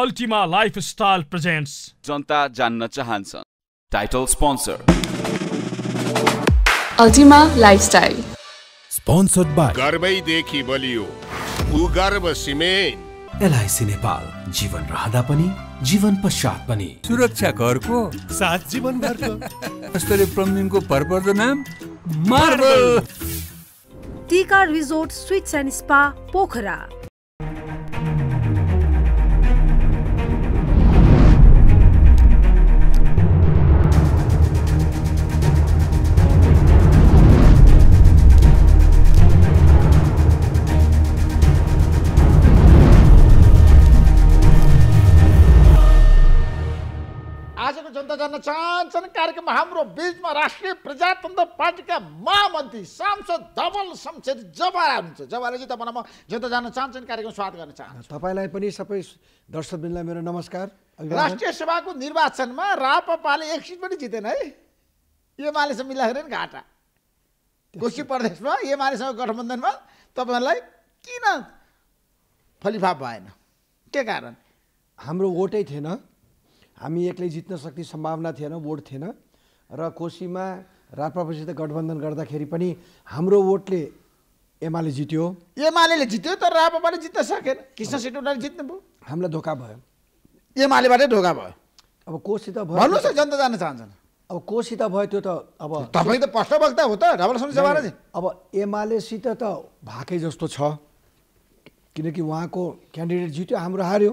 Ultima lifestyle presents जनता जान्न चाहन्छ title sponsor Ultima lifestyle sponsored by गर्वैदेखि बलियो भूगर्भ सिमेन्ट एलआइसी नेपाल जीवन रहँदा पनि जीवन पश्चात पनि सुरक्षा घरको साथ जीवन घरको स्तरीय भरपर्दो नाम मार्बल टिका resort suites and spa Pokhara चाहन्छन् कार्यक्रम हाम्रो बिचमा राष्ट्रिय प्रजातन्त्र पार्टीका महामन्त्री सांसद धवल शमशेर जवारा हुनुहुन्छ जवारा चाहिँ तपाईँलाई म जता जान चाहन्छन् कार्यक्रम स्वागत गर्न चाहन्छु तपाईँलाई पनि सबै दर्शकबिनलाई मेरो नमस्कार राष्ट्रिय सभाको निर्वाचनमा रापपाले एक सिट पनि जितेन है एमालेसँग मिलाएर घाटा कोशी प्रदेशमा एमालेसँग गठबन्धनमा तपाईँहरूलाई किन फलिफाप भएन के कारण हाम्रो वोटै थिएन हामी एक्लै जित्न सक्ने सम्भावना थिएन भोट थिएन र कोसीमा राप्रपासित गठबन्धन गर्दाखेरि पनि हाम्रो वोटले एमाले जित्यो एमाले जित्यो तर रापापाले जित्न सकेन कृष्ण उनीहरूले जित्नु भयो हामीलाई धोका भयो एमालेबाटै धोका भयो अब कोसी त भयो जनता जान चाहन्छन् अब कोसित भयो त्यो त अब तपाईँ त प्रश्नवक्ता हो त राम्रोसँग जमा अब एमालेसित त भएकै जस्तो छ किनकि उहाँको क्यान्डिडेट जित्यो हाम्रो हार्यो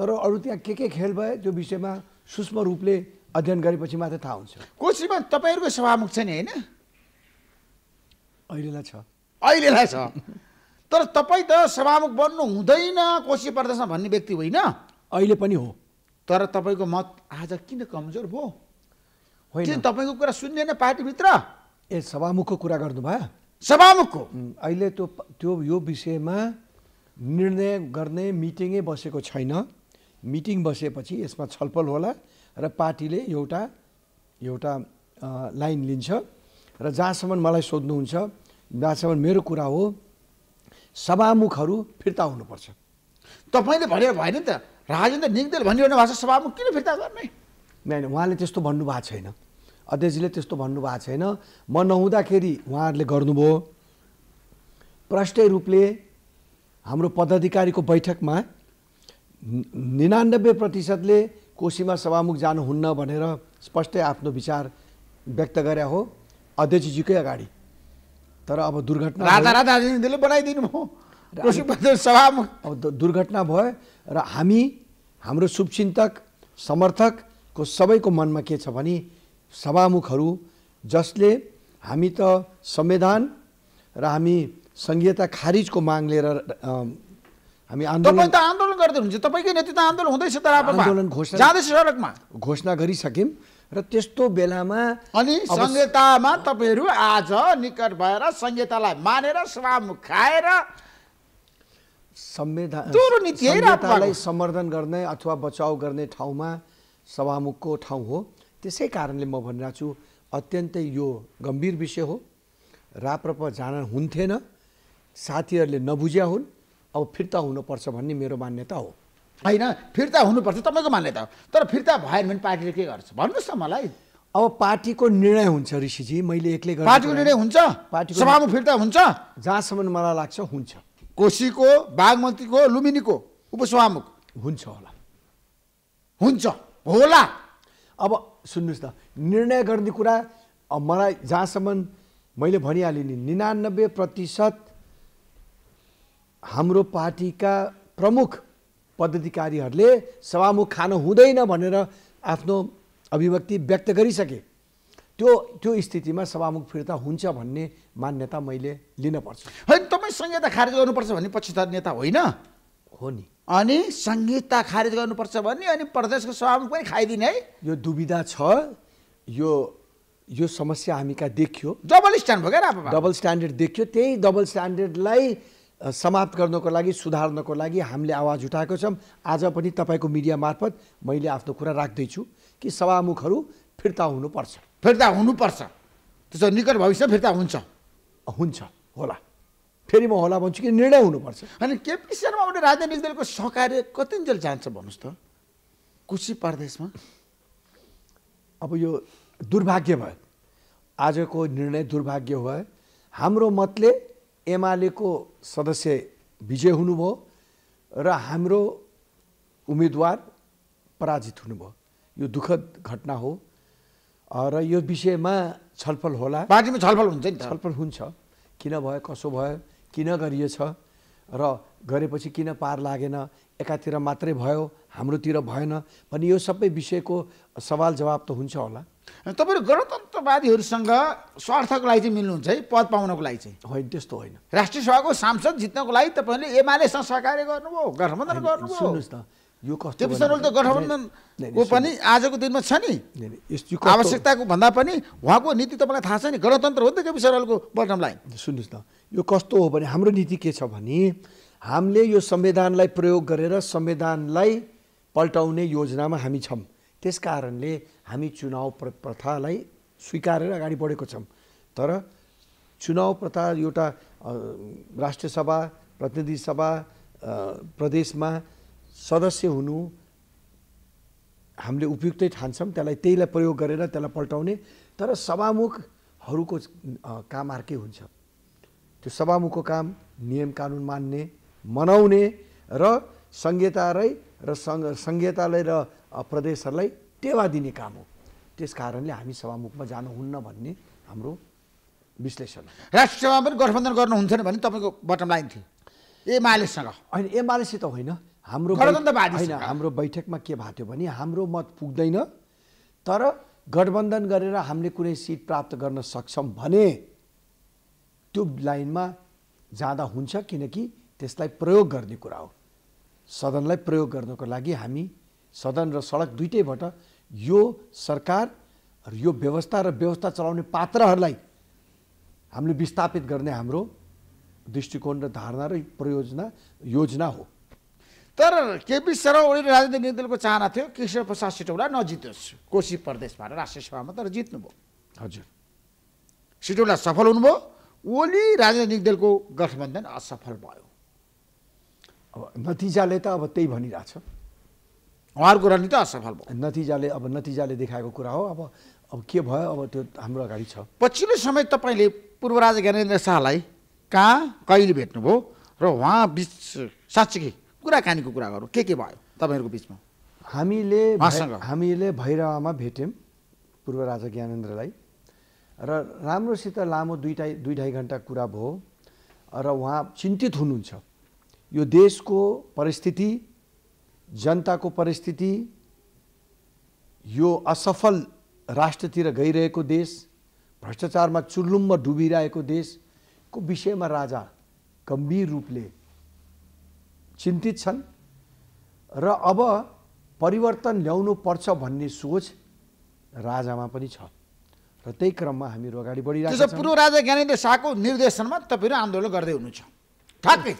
तर अरू त्यहाँ के के खेल भयो त्यो विषयमा सूक्ष्म रूपले अध्ययन गरेपछि मात्र थाहा हुन्छ कोसीमा तपाईँहरूको सभामुख छ नि होइन अहिलेलाई छ अहिलेलाई छ तर तपाईँ त सभामुख बन्नु हुँदैन कोसी प्रदेशमा भन्ने व्यक्ति होइन अहिले पनि हो तर तपाईँको मत आज किन कमजोर भयो होइन तपाईँको कुरा सुन्दैन पार्टीभित्र ए सभामुखको कुरा गर्नुभयो सभामुखको अहिले त्यो त्यो यो विषयमा निर्णय गर्ने मिटिङै बसेको छैन मिटिङ बसेपछि यसमा छलफल होला र पार्टीले एउटा एउटा लाइन लिन्छ र जहाँसम्म मलाई सोध्नुहुन्छ जहाँसम्म मेरो कुरा हो सभामुखहरू फिर्ता हुनुपर्छ तपाईँले भनेर भएन नि त राजेन्द्र निगदेल भनिरहनु भएको छ सभामुख किन फिर्ता गर्ने होइन उहाँले त्यस्तो भन्नुभएको छैन अध्यक्षले त्यस्तो भन्नुभएको छैन म नहुँदाखेरि उहाँहरूले गर्नुभयो प्रष्ट रूपले हाम्रो पदाधिकारीको बैठकमा निनानब्बे प्रतिशतले कोशीमा सभामुख जानुहुन्न भनेर स्पष्टै आफ्नो विचार व्यक्त गरे हो अध्यक्षजीकै अगाडि तर अब दुर्घटना राजा राजा बनाइदिनु सभामुख अब दुर्घटना भयो र हामी हाम्रो शुभचिन्तक समर्थकको सबैको मनमा के छ भने सभामुखहरू जसले हामी त संविधान र हामी सङ्घीयता खारिजको माग लिएर हामी आन्दोलन त आन्दोलन गर्दै हुन्छ तपाईँकै नेतृत्व आन्दोलन हुँदैछ तर आन्दोलन घोषणा जाँदैछ सडकमा घोषणा गरिसक्यौँ र त्यस्तो बेलामा अनि संहितामा तपाईँहरू आज निकट भएर संहितालाई मानेर श्राम खाएर संविधानलाई समर्थन गर्ने अथवा बचाउ गर्ने ठाउँमा सभामुखको ठाउँ हो त्यसै कारणले म भनिरहेको छु अत्यन्तै यो गम्भीर विषय हो राप्रप जान हुन्थेन साथीहरूले नबुझ्या हुन् अब फिर्ता हुनुपर्छ भन्ने मेरो मान्यता हो होइन फिर्ता हुनुपर्छ तपाईँको मान्यता हो तर फिर्ता भएन भने पार्टीले के गर्छ भन्नुहोस् न मलाई अब पार्टीको निर्णय हुन्छ ऋषिजी मैले एक्लै पार्टीको निर्णय हुन्छ पार्टी सभामा फिर्ता हुन्छ जहाँसम्म मलाई लाग्छ हुन्छ कोसीको बागमतीको लुम्बिनीको उपसभामुख हुन्छ होला हुन्छ होला अब सुन्नुहोस् न निर्णय गर्ने कुरा मलाई जहाँसम्म मैले भनिहालेँ नि निनानब्बे प्रतिशत हाम्रो पार्टीका प्रमुख पदाधिकारीहरूले सभामुख खानु हुँदैन भनेर आफ्नो अभिव्यक्ति व्यक्त गरिसके त्यो त्यो स्थितिमा सभामुख फिर्ता हुन्छ भन्ने मान्यता मैले लिन पर्छ होइन तपाईँ संहिता खारेज गर्नुपर्छ भन्ने पछि त नेता होइन हो नि अनि संहिता खारेज गर्नुपर्छ भने अनि प्रदेशको सभामुख पनि खाइदिने है यो दुविधा छ यो यो समस्या हामी कहाँ देखियो डबल स्ट्यान्ड भयो क्या डबल स्ट्यान्डर्ड देखियो त्यही डबल स्ट्यान्डर्डलाई समाप्त गर्नको लागि सुधार्नको लागि हामीले आवाज उठाएको छौँ आज पनि तपाईँको मिडिया मार्फत मैले आफ्नो कुरा राख्दैछु कि सभामुखहरू फिर्ता हुनुपर्छ फिर्ता हुनुपर्छ त्यसो निकट भविष्य फिर्ता हुन्छ हुन्छ होला फेरि म होला भन्छु कि निर्णय हुनुपर्छ अनि केपी शर्मा उनी राजनैतिक दलको सहकार्य कतिन्जेल जान्छ भन्नुहोस् त कुसी प्रदेशमा अब यो दुर्भाग्य भयो आजको निर्णय दुर्भाग्य भयो हाम्रो मतले एमालेको सदस्य विजय हुनुभयो र हाम्रो उम्मेदवार पराजित हुनुभयो यो दुःखद घटना हो र यो विषयमा छलफल होला पार्टीमा छलफल हुन्छ नि छलफल हुन्छ किन भयो कसो भयो किन गरिएछ र गरेपछि किन पार लागेन एकातिर मात्रै भयो हाम्रोतिर भएन भने यो सबै विषयको सवाल जवाब त हुन्छ होला तपाईँहरू गणतन्त्रवादीहरूसँग स्वार्थको लागि चाहिँ मिल्नुहुन्छ है पद पाउनको लागि चाहिँ होइन त्यस्तो होइन राष्ट्रिय सभाको सांसद जित्नको लागि तपाईँहरूले एमालेसँग सहकार्य गर्नुभयो गठबन्धन गर्नुभयो यो कस्तो त गठबन्धनको पनि आजको दिनमा छ नि आवश्यकताको भन्दा पनि उहाँको नीति तपाईँलाई थाहा छ नि गणतन्त्र हो नि त केपी शर्मालको बटम लाइन सुन्नुहोस् न यो कस्तो हो भने हाम्रो नीति के छ भने हामीले यो संविधानलाई प्रयोग गरेर संविधानलाई पल्टाउने योजनामा हामी छौँ त्यस कारणले हामी चुनाव प्र प्रथालाई स्वीकारेर अगाडि बढेको छौँ तर चुनाव प्रथा एउटा राष्ट्रिय प्रतिनिधि सभा प्रदेशमा सदस्य हुनु हामीले उपयुक्तै ठान्छौँ त्यसलाई त्यहीलाई प्रयोग गरेर त्यसलाई पल्टाउने तर सभामुखहरूको काम अर्कै हुन्छ त्यो सभामुखको काम नियम कानुन मान्ने मनाउने र संहितालाई र सङ्घ संहितालाई र प्रदेशहरूलाई टेवा दिने काम हो त्यस कारणले हामी सभामुखमा जानुहुन्न भन्ने हाम्रो विश्लेषण राष्ट्रसभामा पनि गठबन्धन गर्नुहुन्थेन भने तपाईँको बटम लाइन थियो एमालेसँग होइन एमालेसित होइन हाम्रो होइन हाम्रो बैठकमा के भएको थियो भने हाम्रो मत पुग्दैन तर गठबन्धन गरेर हामीले कुनै सिट प्राप्त गर्न सक्छौँ भने त्यो लाइनमा जाँदा हुन्छ किनकि त्यसलाई प्रयोग गर्ने कुरा हो सदनलाई प्रयोग गर्नको लागि हामी सदन र सडक दुइटैबाट यो सरकार र यो व्यवस्था र व्यवस्था चलाउने पात्रहरूलाई हामीले विस्थापित गर्ने हाम्रो दृष्टिकोण र धारणा र प्रयोजना योजना हो तर केपी शर्मा ओली राजनीतिक दलको चाहना थियो कृष्ण प्रसाद सिटौला नजितोस् कोशी प्रदेशबाट राष्ट्रिय सभामा तर जित्नुभयो हजुर सिटौला सफल हुनुभयो ओली राजनीतिक दलको गठबन्धन असफल भयो अब नतिजाले त अब त्यही भनिरहेछ उहाँहरूको रणनीति असफल भयो नतिजाले अब नतिजाले देखाएको कुरा हो अब अब के भयो अब त्यो हाम्रो अगाडि छ पछिल्लो समय तपाईँले पूर्व राजा ज्ञानेन्द्र शाहलाई कहाँ कहिले भेट्नुभयो र उहाँ बिच साँच्चै कुराकानीको कुरा गरौँ के के भयो तपाईँहरूको बिचमा हामीले हामीले भैरवामा भेट्यौँ पूर्व राजा ज्ञानेन्द्रलाई र राम्रोसित लामो दुईटा दुई ढाई घन्टा कुरा भयो र उहाँ चिन्तित हुनुहुन्छ यो देशको परिस्थिति जनताको परिस्थिति यो असफल राष्ट्रतिर गइरहेको देश भ्रष्टाचारमा चुल्लुम्ब डुबिरहेको देशको विषयमा राजा गम्भीर रूपले चिन्तित छन् र अब परिवर्तन ल्याउनु पर्छ भन्ने सोच राजामा पनि छ र त्यही क्रममा हामीहरू अगाडि बढिरहेको छ पूर्व राजा ज्ञानेन्द्र शाहको निर्देशनमा तपाईँहरू आन्दोलन गर्दै हुनुहुन्छ ठ्याक्कै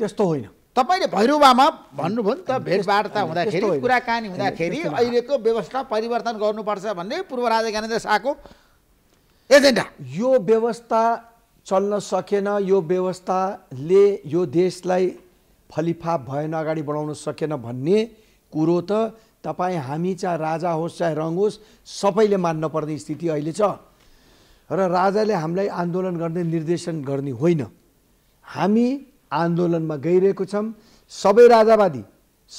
त्यस्तो होइन तपाईँले भैरुवामा भन्नुभयो नि त भेटवार्ता हुँदाखेरि कुराकानी हुँदाखेरि अहिलेको व्यवस्था परिवर्तन गर्नुपर्छ भन्ने पूर्व राजा ज्ञानेन्द्र शाहको एजेन्डा यो व्यवस्था चल्न सकेन यो व्यवस्थाले यो देशलाई फलिफाप भएन अगाडि बढाउन सकेन भन्ने कुरो त तपाईँ हामी चाहे राजा होस् चाहे रङ होस् सबैले मान्नपर्ने स्थिति अहिले छ र राजाले हामीलाई आन्दोलन गर्ने निर्देशन गर्ने होइन हामी आन्दोलनमा गइरहेको छौँ सबै राजावादी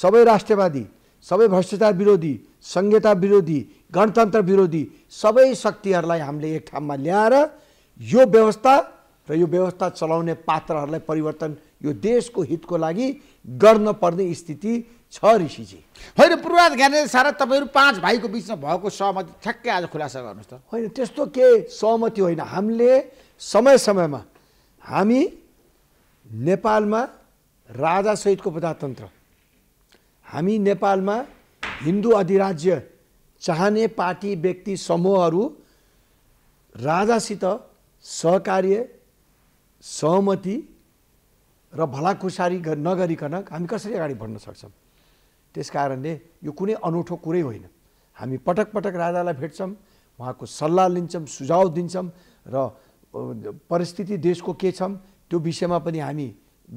सबै राष्ट्रवादी सबै भ्रष्टाचार विरोधी संहिता विरोधी गणतन्त्र विरोधी सबै शक्तिहरूलाई हामीले एक ठाउँमा ल्याएर यो व्यवस्था र यो व्यवस्था चलाउने पात्रहरूलाई परिवर्तन यो देशको हितको लागि गर्न पर्ने स्थिति छ ऋषिजी होइन ज्ञानेन्द्र सारा तपाईँहरू पाँच भाइको बिचमा भएको सहमति ठ्याक्कै आज खुलासा गर्नुहोस् त होइन त्यस्तो के सहमति होइन हामीले समय समयमा हामी नेपालमा राजासहितको प्रजातन्त्र हामी नेपालमा हिन्दू अधिराज्य चाहने पार्टी व्यक्ति समूहहरू राजासित सहकार्य सहमति र भलाखुसारी नगरिकन हामी कसरी अगाडि बढ्न सक्छौँ त्यस कारणले यो कुनै अनौठो कुरै होइन हामी पटक पटक राजालाई भेट्छौँ उहाँको सल्लाह लिन्छौँ सुझाव दिन्छौँ र परिस्थिति देशको के छौँ त्यो विषयमा पनि हामी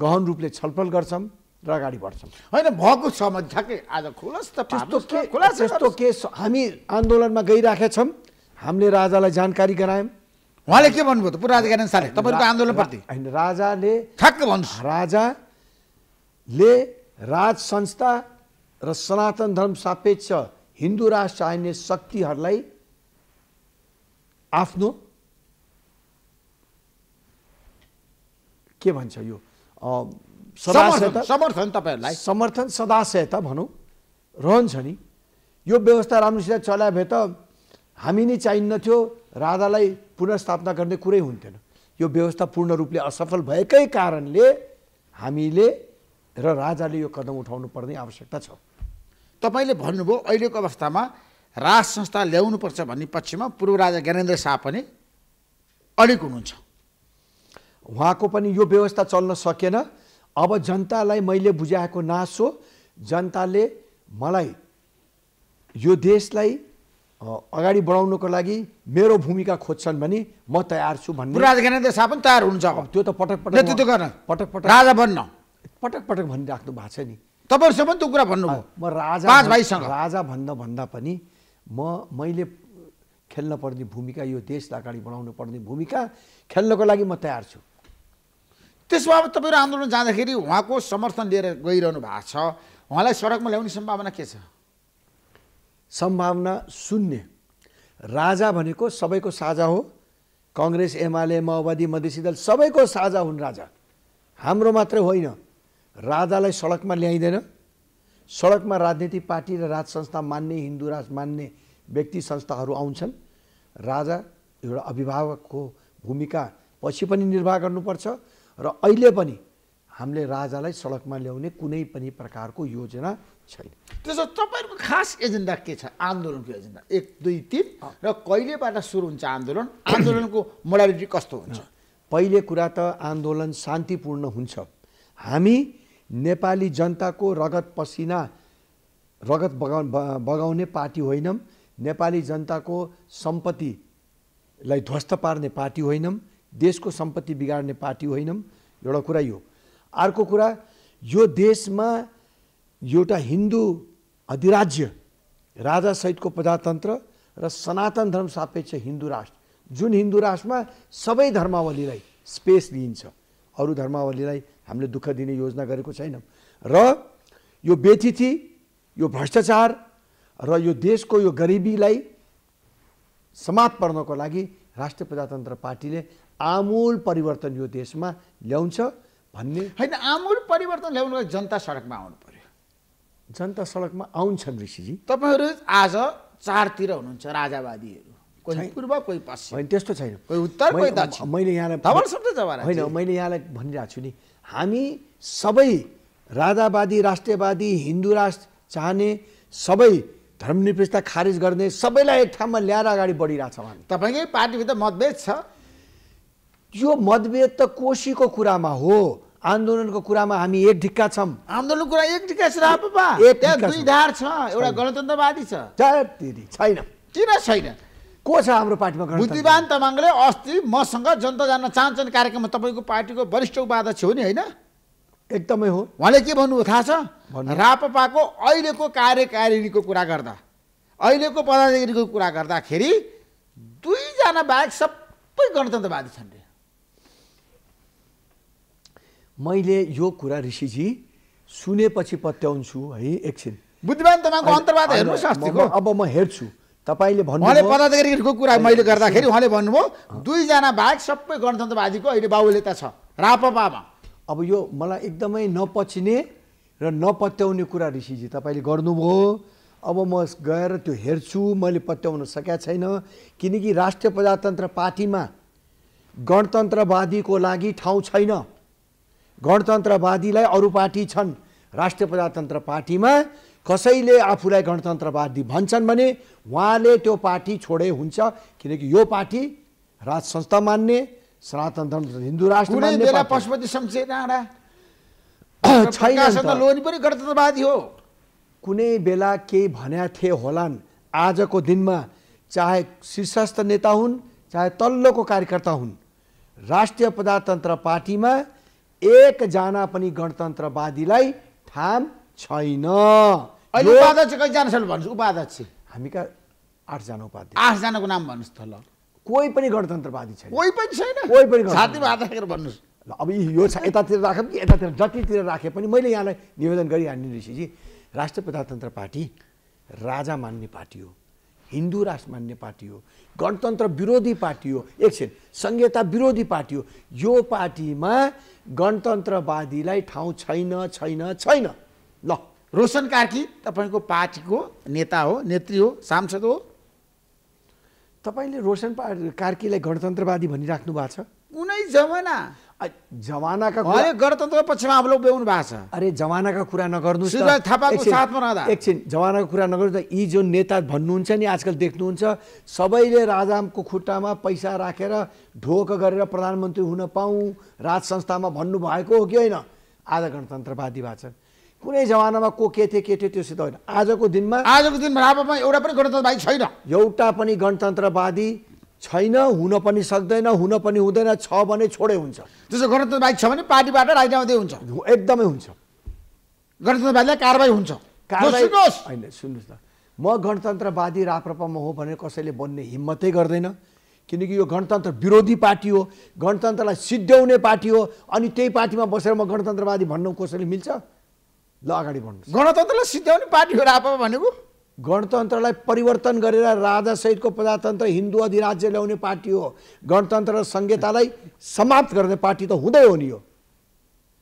गहन रूपले छलफल गर्छौँ र अगाडि बढ्छौँ होइन भएको समस्या ठ्याक्कै आज खुला त्यस्तो के हामी आन्दोलनमा छौँ हामीले राजालाई जानकारी गरायौँ उहाँले के भन्नुभयो त पुराधिकारी अनुसारले तपाईँको आन्दोलनप्रति होइन राजाले ठ्याक्क भन्नु राजाले राज संस्था र सनातन धर्म सापेक्ष हिन्दू राष्ट्र चाहिने शक्तिहरूलाई आफ्नो के भन्छ यो सदाशयता समर्थन तपाईँहरूलाई समर्थन सदाशयता भनौँ रहन्छ नि यो व्यवस्था राम्रोसित चलायो भए त हामी नै चाहिन्नथ्यो राधालाई पुनर्स्थापना गर्ने कुरै हुन्थेन यो व्यवस्था पूर्ण रूपले असफल भएकै कारणले हामीले र राजाले यो कदम उठाउनु पर्ने आवश्यकता छ तपाईँले भन्नुभयो अहिलेको अवस्थामा राज संस्था ल्याउनुपर्छ भन्ने पक्षमा पूर्व राजा ज्ञानेन्द्र शाह पनि अलिक हुनुहुन्छ उहाँको पनि यो व्यवस्था चल्न सकेन अब जनतालाई मैले बुझाएको नासो जनताले मलाई यो देशलाई अगाडि बढाउनको लागि मेरो भूमिका खोज्छन् भने म तयार छु भन्ने राजेन्द्र शाह पनि तयार हुनुहुन्छ अब त्यो त पटक पटक नेतृत्व गर्न पटक पटक राजा बन्न पटक पटक भनिराख्नु भएको छ नि तपाईँहरूसँग पनि त्यो कुरा भन्नुभयो म राजा भाइसँग राजा भन्न भन्दा पनि म मैले खेल्न पर्ने भूमिका यो देशलाई अगाडि बढाउनु पर्ने भूमिका खेल्नको लागि म तयार छु त्यसो बाबत तपाईँहरू आन्दोलन जाँदाखेरि उहाँको समर्थन लिएर गइरहनु भएको छ उहाँलाई सडकमा ल्याउने सम्भावना के छ सम्भावना शून्य राजा भनेको सबैको साझा हो कङ्ग्रेस एमाले माओवादी मधेसी दल सबैको साझा हुन् राजा हाम्रो मात्रै होइन राजालाई सडकमा ल्याइँदैन सडकमा राजनीतिक पार्टी र राज संस्था मान्ने हिन्दू राज मान्ने व्यक्ति संस्थाहरू आउँछन् राजा एउटा अभिभावकको भूमिका पछि पनि निर्वाह गर्नुपर्छ र अहिले पनि हामीले राजालाई सडकमा ल्याउने कुनै पनि प्रकारको योजना छैन त्यसो तपाईँहरूको खास एजेन्डा के छ आन्दोलनको एजेन्डा एक दुई तिन र कहिलेबाट सुरु हुन्छ आन्दोलन आन्दोलनको मोडालिटी कस्तो हुन्छ पहिले कुरा त आन्दोलन शान्तिपूर्ण हुन्छ हामी नेपाली जनताको रगत पसिना रगत बगा बगाउने पार्टी होइनौँ नेपाली जनताको सम्पत्तिलाई ध्वस्त पार्ने पार्टी होइनौँ देशको सम्पत्ति बिगार्ने पार्टी होइनौँ एउटा कुरा यो अर्को कुरा यो देशमा एउटा हिन्दू अधिराज्य राजासहितको प्रजातन्त्र र सनातन धर्म सापेक्ष हिन्दू राष्ट्र जुन हिन्दू राष्ट्रमा सबै धर्मावलीलाई स्पेस दिइन्छ अरू धर्मावलीलाई हामीले दुःख दिने योजना गरेको छैनौँ र यो व्यतिथि यो भ्रष्टाचार र यो देशको यो गरिबीलाई समाप्त पर्नको लागि राष्ट्रिय प्रजातन्त्र पार्टीले आमूल परिवर्तन यो देशमा ल्याउँछ भन्ने होइन आमूल परिवर्तन ल्याउनु जनता सडकमा आउनु पर्यो जनता सडकमा आउँछन् ऋषिजी तपाईँहरू आज चारतिर हुनुहुन्छ राजावादीहरू कोही पूर्व कोही पश्चिम होइन त्यस्तो छैन कोही उत्तर कोही दक्षिण मैले यहाँलाई होइन मैले यहाँलाई भनिरहेको छु नि हामी सबै राजावादी राष्ट्रियवादी हिन्दू राष्ट्र चाहने सबै धर्मनिरपेक्षता खारेज गर्ने सबैलाई एक ठाउँमा ल्याएर अगाडि बढिरहेछौँ हामी तपाईँकै पार्टीभित्र मतभेद छ यो मतभेद त कोशीको कुरामा हो आन्दोलनको कुरामा हामी एक ढिक्का छौँ आन्दोलन कुरा एक ढिक्का छ रापपा दुई धार छ एउटा गणतन्त्रवादी छ छैन किन छैन को छ हाम्रो पार्टीमा बुद्धिमान तामाङले अस्ति मसँग जनता जान चाहन्छन् कार्यक्रममा तपाईँको पार्टीको वरिष्ठ उपाध्यक्ष हो नि होइन एकदमै हो उहाँले के भन्नुभयो थाहा छ रापपाको अहिलेको कार्यकारिणीको कुरा गर्दा अहिलेको पदाधिकारीको कुरा गर्दाखेरि दुईजना बाहेक सबै गणतन्त्रवादी छन् मैले यो कुरा ऋषिजी सुनेपछि पत्याउँछु है एकछिन बुद्धिमान तपाईँको अन्तर्वाद हेर्नु अब म हेर्छु तपाईँले भन्नु पदाधिकारीको कुरा मैले गर्दाखेरि उहाँले भन्नुभयो दुईजना बाहेक सबै गणतन्त्रवादीको अहिले बाहुल्यता छ रापपामा अब यो मलाई एकदमै नपचिने र नपत्याउने कुरा ऋषिजी तपाईँले गर्नुभयो अब म गएर त्यो हेर्छु मैले पत्याउन सकेका छैन किनकि राष्ट्रिय प्रजातन्त्र पार्टीमा गणतन्त्रवादीको लागि ठाउँ छैन गणतन्त्रवादीलाई अरू पार्टी छन् राष्ट्रिय प्रजातन्त्र पार्टीमा कसैले आफूलाई गणतन्त्रवादी भन्छन् भने उहाँले त्यो पार्टी छोडे हुन्छ किनकि यो पार्टी राज संस्था मान्ने सनातन धर्म हिन्दू राष्ट्र पशुपति पनि गणतन्त्रवादी हो कुनै बेला केही भन्या थिए होलान् आजको दिनमा चाहे शीर्षस्थ नेता हुन् चाहे तल्लोको कार्यकर्ता हुन् राष्ट्रिय प्रजातन्त्र पार्टीमा एकजना पनि गणतन्त्रवादीलाई ठाम छैन उपाध्यक्ष हामी कहाँ आठजना उपाध्यक्ष आठजनाको नाम भन्नुहोस् त ल कोही पनि गणतन्त्रवादी छैन कोही पनि छैन कोही पनि भन्नुहोस् ल अब यो छ यतातिर राखौँ कि यतातिर जतितिर राखे पनि मैले यहाँलाई निवेदन गरिहाल्ने ऋषिजी राष्ट्रिय प्रजातन्त्र पार्टी राजा मान्ने पार्टी हो हिन्दू राष्ट्र मान्ने पार्टी हो गणतन्त्र विरोधी पार्टी हो एकछिन संहिता विरोधी पार्टी हो यो पार्टीमा गणतन्त्रवादीलाई ठाउँ छैन छैन छैन ल रोशन कार्की तपाईँको पार्टीको नेता हो नेत्री हो सांसद हो तपाईँले रोशन पा कार्कीलाई गणतन्त्रवादी भनिराख्नु भएको छ कुनै जमाना जमानाका कुरा गणतन्त्र पक्षमा भएको छ अरे जमानाका कुरा नगर्नु थापाको एकछिन जमानाको कुरा नगर्नु यी जो नेता भन्नुहुन्छ नि आजकल देख्नुहुन्छ सबैले राजामको खुट्टामा पैसा राखेर ढोक गरेर प्रधानमन्त्री हुन पाऊ राज संस्थामा भन्नुभएको हो कि होइन आज गणतन्त्रवादी भएको कुनै जमानामा को के थिए के थियो त्यो सित होइन आजको दिनमा आजको दिनमा एउटा पनि गणतन्त्रवादी छैन एउटा पनि गणतन्त्रवादी छैन हुन पनि सक्दैन हुन पनि हुँदैन छ भने छोडे हुन्छ त्यसो गणतन्त्रवादी छ भने पार्टीबाट राजीनामा दिए हुन्छ एकदमै हुन्छ गणतन्त्रवादीलाई कारवाही हुन्छ होइन सुन्नुहोस् न म गणतन्त्रवादी राप्रपामा हो भने कसैले बन्ने हिम्मतै गर्दैन किनकि यो गणतन्त्र विरोधी पार्टी हो गणतन्त्रलाई सिद्ध्याउने पार्टी हो अनि त्यही पार्टीमा बसेर म गणतन्त्रवादी भन्नु कसैले मिल्छ ल अगाडि बढ्नु गणतन्त्रलाई सिद्ध्याउने पार्टी हो राप्रपा भनेको गणतन्त्रलाई परिवर्तन गरेर राजासहितको प्रजातन्त्र हिन्दू अधिराज्य ल्याउने पार्टी हो गणतन्त्र र संहितालाई समाप्त गर्ने पार्टी त हुँदै हो नि यो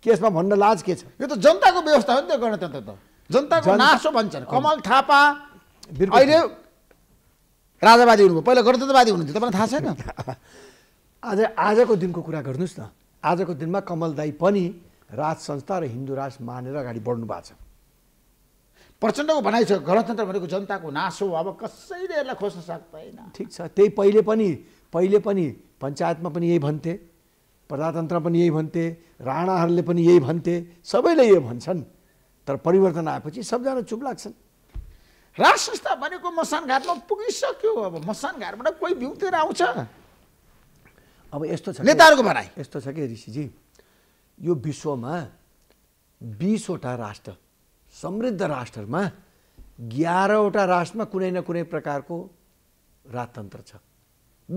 यसमा भन्न लाज के छ यो त जनताको व्यवस्था हो नि त गणतन्त्र त जनताको नासो भन्छन् कमल थापा अहिले राजावादी हुनुभयो पहिला गणतन्त्रवादी हुनुहुन्थ्यो तपाईँलाई थाहा छैन आज आजको दिनको कुरा गर्नुहोस् न आजको दिनमा कमल दाई पनि राज संस्था र हिन्दू राज मानेर अगाडि बढ्नु भएको छ प्रचण्डको भनाइ छ गणतन्त्र भनेको जनताको नास हो अब कसैले यसलाई खोज्न सक्दैन ठिक छ त्यही पहिले पनि पहिले पनि पञ्चायतमा पनि यही भन्थे प्रजातन्त्र पनि यही भन्थे राणाहरूले पनि यही भन्थे सबैले यही भन्छन् तर परिवर्तन आएपछि सबजना चुप लाग्छन् राज संस्था भनेको मसान घाटमा पुगिसक्यो अब मसान घाटबाट कोही बिउतिर आउँछ अब यस्तो छ नेताहरूको भनाइ यस्तो छ कि ऋषिजी यो विश्वमा बिसवटा राष्ट्र समृद्ध राष्ट्रमा ग्यारवटा राष्ट्रमा कुनै न कुनै प्रकारको राजतन्त्र छ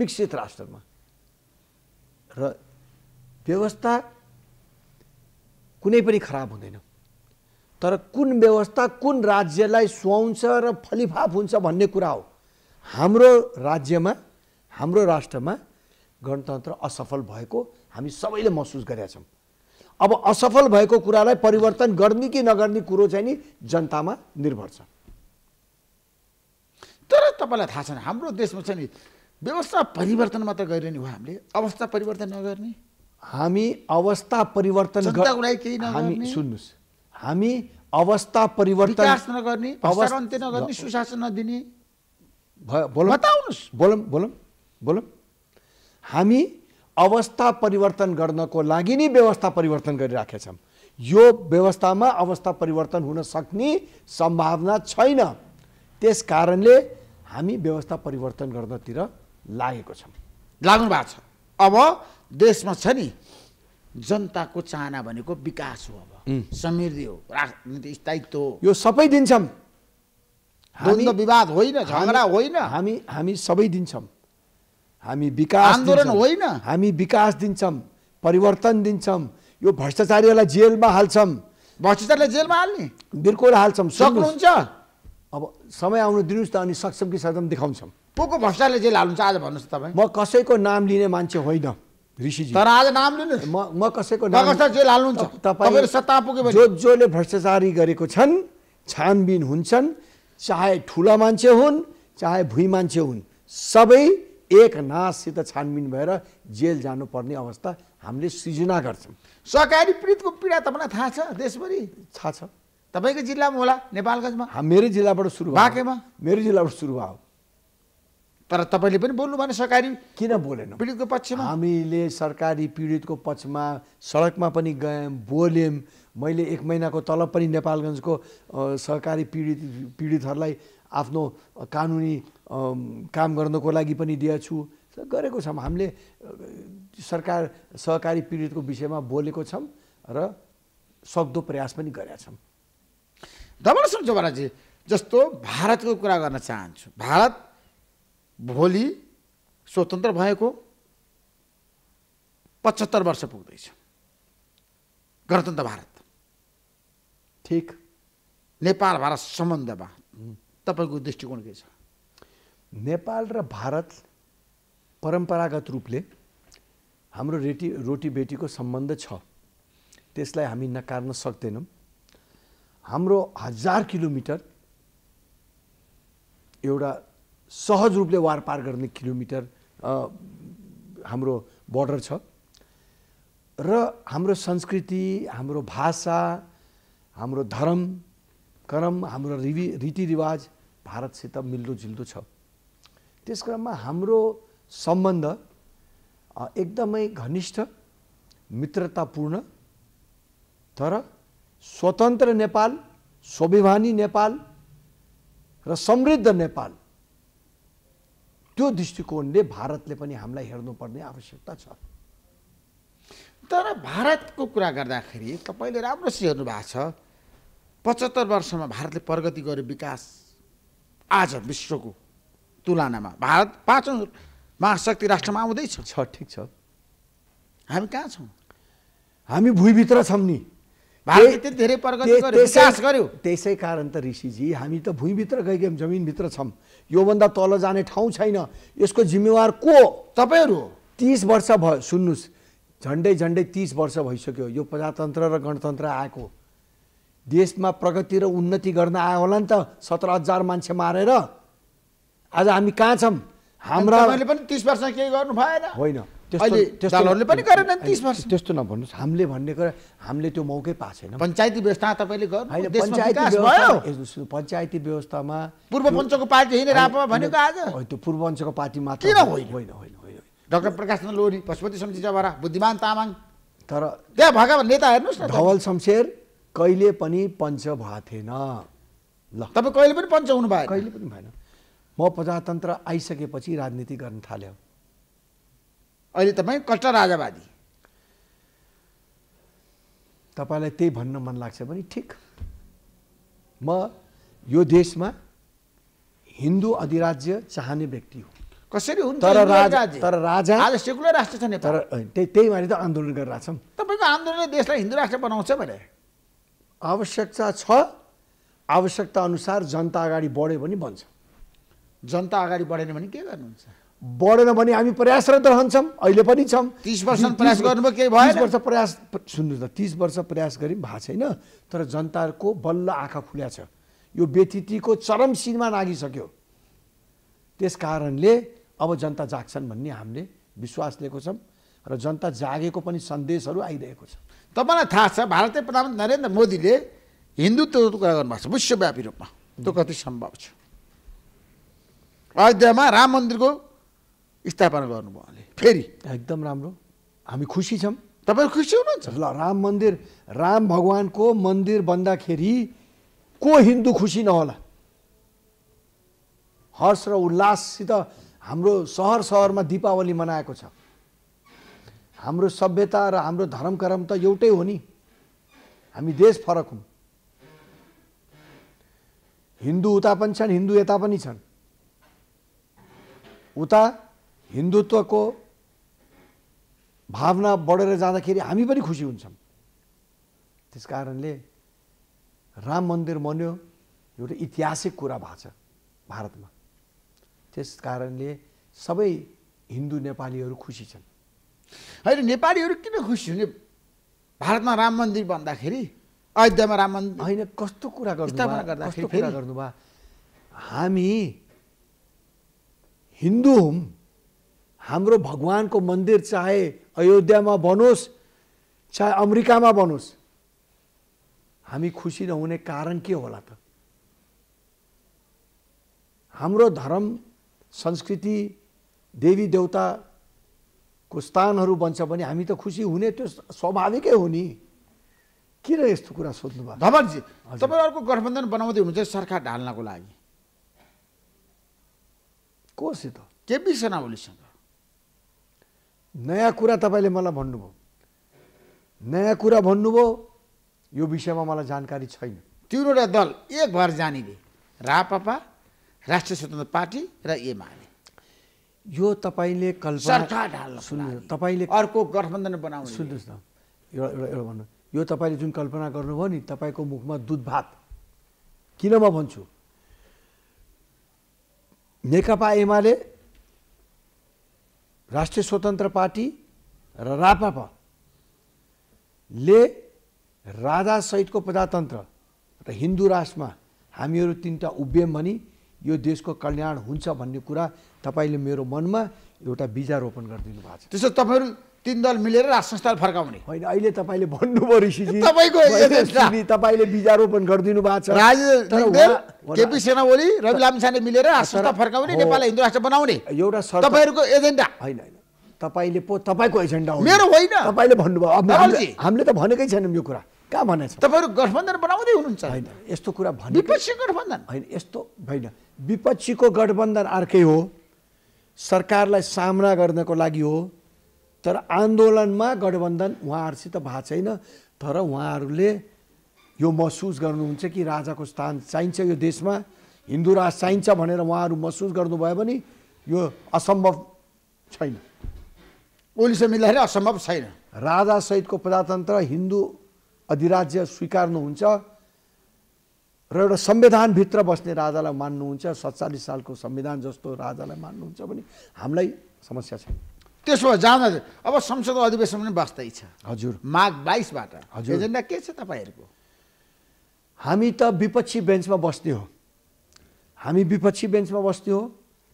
विकसित राष्ट्रमा र व्यवस्था कुनै पनि खराब हुँदैन तर कुन व्यवस्था कुन राज्यलाई सुहाउँछ र फलिफाप हुन्छ भन्ने कुरा हो हाम्रो राज्यमा हाम्रो राष्ट्रमा गणतन्त्र असफल भएको हामी सबैले महसुस गरेका छौँ अब असफल भएको कुरालाई परिवर्तन गर्ने कि नगर्ने कुरो चाहिँ नि जनतामा निर्भर छ तर तपाईँलाई थाहा छैन हाम्रो देशमा चाहिँ नि व्यवस्था परिवर्तन मात्र गरिरहने हो हामीले अवस्था परिवर्तन नगर्ने हामी अवस्था परिवर्तन हामी सुन्नुहोस् हामी अवस्था परिवर्तन नगर्ने नगर्ने सुशासन नदिने बोलौँ बोलौँ बोलौँ हामी अवस्था परिवर्तन गर्नको लागि नै व्यवस्था परिवर्तन गरिराखेछौँ यो व्यवस्थामा अवस्था परिवर्तन हुन सक्ने सम्भावना छैन त्यस कारणले हामी व्यवस्था परिवर्तन गर्नतिर लागेको छौँ लाग्नु भएको छ अब देशमा छ नि जनताको चाहना भनेको विकास हो अब समृद्धि हो राजनीति स्थायित्व हो यो सबै दिन्छौँ विवाद होइन झगडा होइन हामी हामी सबै दिन्छौँ हामी विकास आन्दोलन होइन हामी विकास दिन्छौँ परिवर्तन दिन्छौँ यो भ्रष्टाचारीहरूलाई जेलमा हाल्छौँ भ्रष्टाचारीलाई जेलमा हाल्ने बिल्कुल हाल्छौँ सक्नुहुन्छ अब समय आउनु दिनुहोस् त अनि सक्षम कि सक्षम देखाउँछौँ को को भ्रष्टाचारले जेल हाल्नुहुन्छ आज भन्नुहोस् तपाईँ म कसैको नाम लिने मान्छे होइन ऋषिजी तर आज नाम लिनु म म कसैको जेल हाल्नुहुन्छ तपाईँ सत्ता पुग्यो जो जोले भ्रष्टाचारी गरेको छन् छानबिन हुन्छन् चाहे ठुला मान्छे हुन् चाहे भुइँ मान्छे हुन् सबै एक नाससित छानबिन भएर जेल जानुपर्ने अवस्था हामीले सृजना गर्छौँ सहकारी पीडितको पीडा तपाईँलाई थाहा छ देशभरि थाहा छ तपाईँको जिल्लामा होला नेपालगञ्जमा मेरो जिल्लाबाट सुरु बाँकेमा मेरो जिल्लाबाट सुरु भयो तर तपाईँले पनि बोल्नु भएन सरकारी किन बोलेन पीडितको पक्षमा हामीले सरकारी पीडितको पक्षमा सडकमा पनि गयौँ बोल्यौँ मैले एक महिनाको तलब पनि नेपालगञ्जको सहकारी पीडित पीडितहरूलाई आफ्नो कानुनी काम गर्नको लागि पनि दिएछु गरेको छौँ हामीले सरकार सहकारी पीडितको विषयमा बोलेको छौँ र सक्दो प्रयास पनि गरेका छौँ दमनसँग जबराजी जस्तो भारतको कुरा गर्न चाहन्छु भारत भोलि स्वतन्त्र भएको पचहत्तर वर्ष पुग्दैछ गणतन्त्र भारत ठिक नेपाल भारत सम्बन्धमा तपाईँको दृष्टिकोण के छ नेपाल र भारत परम्परागत रूपले हाम्रो रेटी रोटी बेटीको सम्बन्ध छ त्यसलाई हामी नकार्न सक्दैनौँ हाम्रो हजार किलोमिटर एउटा सहज रूपले वार पार गर्ने किलोमिटर हाम्रो बोर्डर छ र हाम्रो संस्कृति हाम्रो भाषा हाम्रो धर्म कर्म हाम्रो रिवि रीतिरिवाज भारतसित मिल्दोजुल्दो छ त्यस क्रममा हाम्रो सम्बन्ध एकदमै घनिष्ठ मित्रतापूर्ण तर स्वतन्त्र नेपाल स्वाभिमानी नेपाल र समृद्ध नेपाल त्यो दृष्टिकोणले भारतले पनि हामीलाई हेर्नुपर्ने आवश्यकता छ तर भारतको कुरा गर्दाखेरि तपाईँले राम्रोसँग हेर्नु भएको छ पचहत्तर वर्षमा भारतले प्रगति गर्यो विकास आज विश्वको तुलनामा भारत पाँचौँ महाशक्ति राष्ट्रमा आउँदैछ छ ठिक छ हामी कहाँ छौँ हामी भुइँभित्र छौँ नि भारतले धेरै गर्यो त्यसै कारण त ऋषिजी हामी त भुइँभित्र गइगयौँ जमिनभित्र छौँ योभन्दा तल जाने ठाउँ छैन यसको जिम्मेवार को तपाईँहरू हो तिस वर्ष भयो सुन्नुहोस् झन्डै झन्डै तिस वर्ष भइसक्यो यो प्रजातन्त्र र गणतन्त्र आएको देशमा प्रगति र उन्नति गर्न आयो होला नि त सत्र हजार मान्छे मारेर आज हामी कहाँ छौँ हाम्रा पनि तिस वर्ष केही गर्नु भएन होइन त्यस्तो नभन्नुहोस् हामीले भन्ने कुरा हामीले त्यो मौकै पाएको छैन पञ्चायती व्यवस्था तपाईँले गर्नु पञ्चायती व्यवस्थामा पूर्व पञ्चको पार्टी होइन रापामा भनेको आज त्यो पूर्व पञ्चको पार्टी मात्र होइन होइन होइन होइन डक्टर प्रकाश लोरी पशुपति समिति बुद्धिमान तामाङ तर त्यहाँ भएका नेता हेर्नुहोस् न धवल शमशेर कहिले पनि पञ्च भएको थिएन ल तपाईँ कहिले पनि पञ्च हुनु भयो कहिले पनि भएन म प्रजातन्त्र आइसकेपछि राजनीति गर्न थाल्यो अहिले तपाईँ कट्टर राजावादी तपाईँलाई त्यही भन्न मन लाग्छ भने ठिक म यो देशमा हिन्दू अधिराज्य चाहने व्यक्ति हो कसरी हुन्छ तर राजा तर राजा आज सेकुलर राष्ट्र छ नि तर त्यही त्यही भएर त आन्दोलन गरिरहेको छौँ तपाईँको आन्दोलनले देशलाई हिन्दू राष्ट्र बनाउँछ भने आवश्यकता छ आवश्यकता अनुसार जनता अगाडि बढ्यो भने बन्छ जनता अगाडि बढेन भने के गर्नुहुन्छ बढेन भने हामी प्रयासरत रहन्छौँ अहिले पनि छौँ तिस वर्ष प्रयास गर्नुभयो केही भयो वर्ष प्रयास सुन्नु त तिस वर्ष प्रयास गरे पनि भएको छैन तर जनताको बल्ल आँखा खुल्या छ यो व्यतिथिको चरम सिनमा नागिसक्यो त्यस कारणले अब जनता जाग्छन् भन्ने हामीले विश्वास लिएको छौँ र जनता जागेको पनि सन्देशहरू आइरहेको छ तपाईँलाई थाहा छ भारतीय प्रधानमन्त्री नरेन्द्र मोदीले हिन्दुत्वको कुरा गर्नुभएको छ विश्वव्यापी रूपमा त्यो कति सम्भव छ अयोध्यामा राम मन्दिरको स्थापना गर्नुभयो उहाँले फेरि एकदम राम्रो हामी खुसी छौँ तपाईँ खुसी हुनुहुन्छ ल राम मन्दिर राम भगवान्को मन्दिर बन्दाखेरि को हिन्दू खुसी नहोला हर्ष र उल्लाससित हाम्रो सहर सहरमा दिपावली मनाएको छ हाम्रो सभ्यता र हाम्रो धर्म कर्म त एउटै हो नि हामी देश फरक हौँ हिन्दू उता पनि छन् हिन्दू यता पनि छन् उता हिन्दुत्वको भावना बढेर जाँदाखेरि हामी पनि खुसी हुन्छौँ त्यस कारणले राम मन्दिर बन्यो एउटा ऐतिहासिक कुरा भएको छ भारतमा त्यस कारणले सबै हिन्दू नेपालीहरू खुसी छन् होइन नेपालीहरू किन खुसी हुने भारतमा राम मन्दिर भन्दाखेरि अयोध्यामा राम मन्दिर होइन कस्तो कुरा गर्नु गर्नुभयो हामी हिन्दू हौँ हाम्रो भगवानको मन्दिर चाहे अयोध्यामा बनोस् चाहे अमेरिकामा बनोस् हामी खुसी नहुने कारण के होला त हाम्रो धर्म संस्कृति देवी देउताको स्थानहरू बन्छ भने हामी त खुसी हुने त्यो स्वाभाविकै हो नि किन यस्तो कुरा सोध्नु भयो धमनजी तपाईँ अर्को गठबन्धन बनाउँदै हुनुहुन्छ सरकार ढाल्नको लागि कोसित केपी ओलीसँग नयाँ कुरा तपाईँले मलाई भन्नुभयो नयाँ कुरा भन्नुभयो यो विषयमा मलाई जानकारी छैन तिनवटा दल एक भएर जानिदिए रापापा राष्ट्रिय स्वतन्त्र पार्टी र एमाले यो तपाईँले कल्पना तपाईँले अर्को गठबन्धन बनाउनु सुन्नुहोस् न एउटा एउटा भन्नु यो तपाईँले जुन कल्पना गर्नुभयो नि तपाईँको मुखमा दुध भात किन म भन्छु नेकपा एमाले राष्ट्रिय स्वतन्त्र पार्टी र ले राजा राजासहितको प्रजातन्त्र र हिन्दू राष्ट्रमा हामीहरू तिनवटा उभियौँ भने यो देशको कल्याण हुन्छ भन्ने कुरा तपाईँले मेरो मनमा एउटा बिजारोपण रोपण गरिदिनु भएको छ त्यसो तपाईँहरू तिन दल मिलेर राष्ट्र संस्थान फर्काउने होइन अहिले तपाईँले भन्नु तपाईँको तपाईँले बिजारोपण गरिदिनु भएको छ केपी सेना ओली रवि मिलेर राष्ट्र संस्था फर्काउने नेपाललाई हिन्दू राष्ट्र बनाउने एउटा तपाईँहरूको एजेन्डा होइन होइन तपाईँले पो तपाईँको एजेन्डा हो मेरो होइन तपाईँले भन्नुभयो हामीले त भनेकै छैनौँ यो कुरा कहाँ भने तपाईँहरू गठबन्धन बनाउँदै हुनुहुन्छ होइन यस्तो कुरा भन्नु विपक्षी गठबन्धन होइन यस्तो होइन विपक्षीको गठबन्धन अर्कै हो सरकारलाई सामना गर्नको लागि हो तर आन्दोलनमा गठबन्धन उहाँहरूसित भएको छैन तर उहाँहरूले यो महसुस गर्नुहुन्छ कि राजाको स्थान चाहिन्छ यो देशमा हिन्दू राज चाहिन्छ भनेर उहाँहरू महसुस गर्नुभयो भने यो असम्भव छैन ओलीसँग मिल्दाखेरि असम्भव छैन राजासहितको प्रजातन्त्र हिन्दू अधिराज्य स्वीकार्नुहुन्छ र एउटा संविधानभित्र बस्ने राजालाई मान्नुहुन्छ सत्तालिस सालको संविधान जस्तो राजालाई मान्नुहुन्छ भने हामीलाई समस्या छैन त्यसो भए जाँदा अब संसदको अधिवेशन पनि बस्दै छ हजुर माघ बाइसबाट हजुर एजेन्डा के छ तपाईँहरूको हामी त विपक्षी बेन्चमा बस्ने हो हामी विपक्षी बेन्चमा बस्ने हो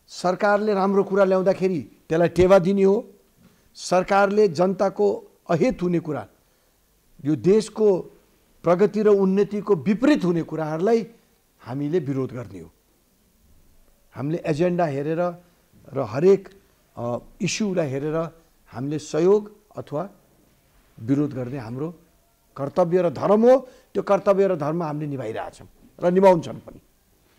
सरकारले राम्रो कुरा ल्याउँदाखेरि त्यसलाई टेवा दिने हो सरकारले जनताको अहित हुने कुरा यो देशको प्रगति र उन्नतिको विपरीत हुने कुराहरूलाई हामीले विरोध गर्ने हो हामीले एजेन्डा हेरेर र हरेक इस्युलाई हेरेर हामीले सहयोग अथवा विरोध गर्ने हाम्रो कर्तव्य र धर्म हो त्यो कर्तव्य र धर्म हामीले निभाइरहेछौँ र निभाउँछन् पनि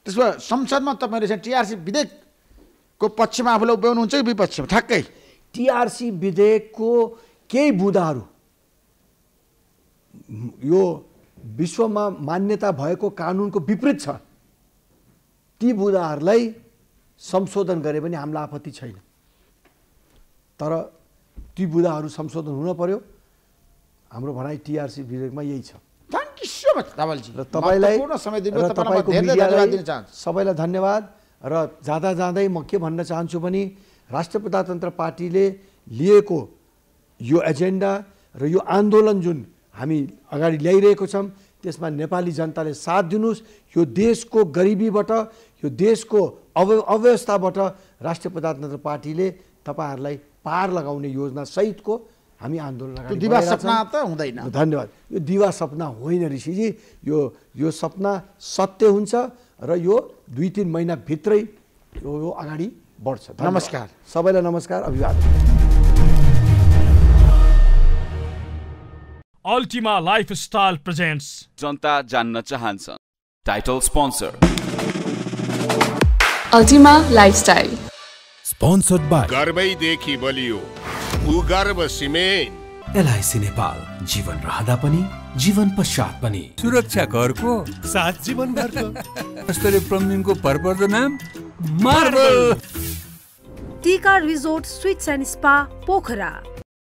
त्यसमा संसदमा तपाईँहरू चाहिँ टिआरसी विधेयकको पक्षमा आफूले उभ्याउनुहुन्छ कि विपक्षमा ठ्याक्कै टिआरसी विधेयकको केही बुदाहरू यो विश्वमा मान्यता भएको कानुनको विपरीत छ ती बुदाहरूलाई संशोधन गरे पनि हामीलाई आपत्ति छैन तर ती बुदाहरू संशोधन हुन पर्यो हाम्रो भनाइ टिआरसी विधेयकमा यही छ र तपाईँलाई सबैलाई धन्यवाद र जाँदा जाँदै म के भन्न चाहन्छु भने राष्ट्रिय प्रजातन्त्र पार्टीले लिएको यो एजेन्डा र यो आन्दोलन जुन हामी अगाडि ल्याइरहेको छौँ त्यसमा नेपाली जनताले साथ दिनुहोस् यो देशको गरिबीबाट यो देशको अव अव्यवस्थाबाट राष्ट्रिय प्रजातन्त्र पार्टीले तपाईँहरूलाई पार लगाउने योजना सहितको हामी आन्दोलन दिवा सपना त हुँदैन धन्यवाद यो दिवा सपना होइन ऋषिजी यो यो सपना सत्य हुन्छ र यो दुई तिन महिनाभित्रै यो अगाडि बढ्छ नमस्कार सबैलाई नमस्कार अभिवादन अल्टिमा लाइफस्टाइल प्रेजेन्ट्स जनता जान्न चाहन्छन् title sponsor Ultima lifestyle sponsored by देखी बलियो भूगर्भ सिमेन्ट एलआइसी नेपाल जीवन रहँदा पनि जीवन पश्चात पनि सुरक्षा घरको साथ जीवन घरको स्तरीय को भरपर्दो नाम मार्बल टिका resort suites and spa Pokhara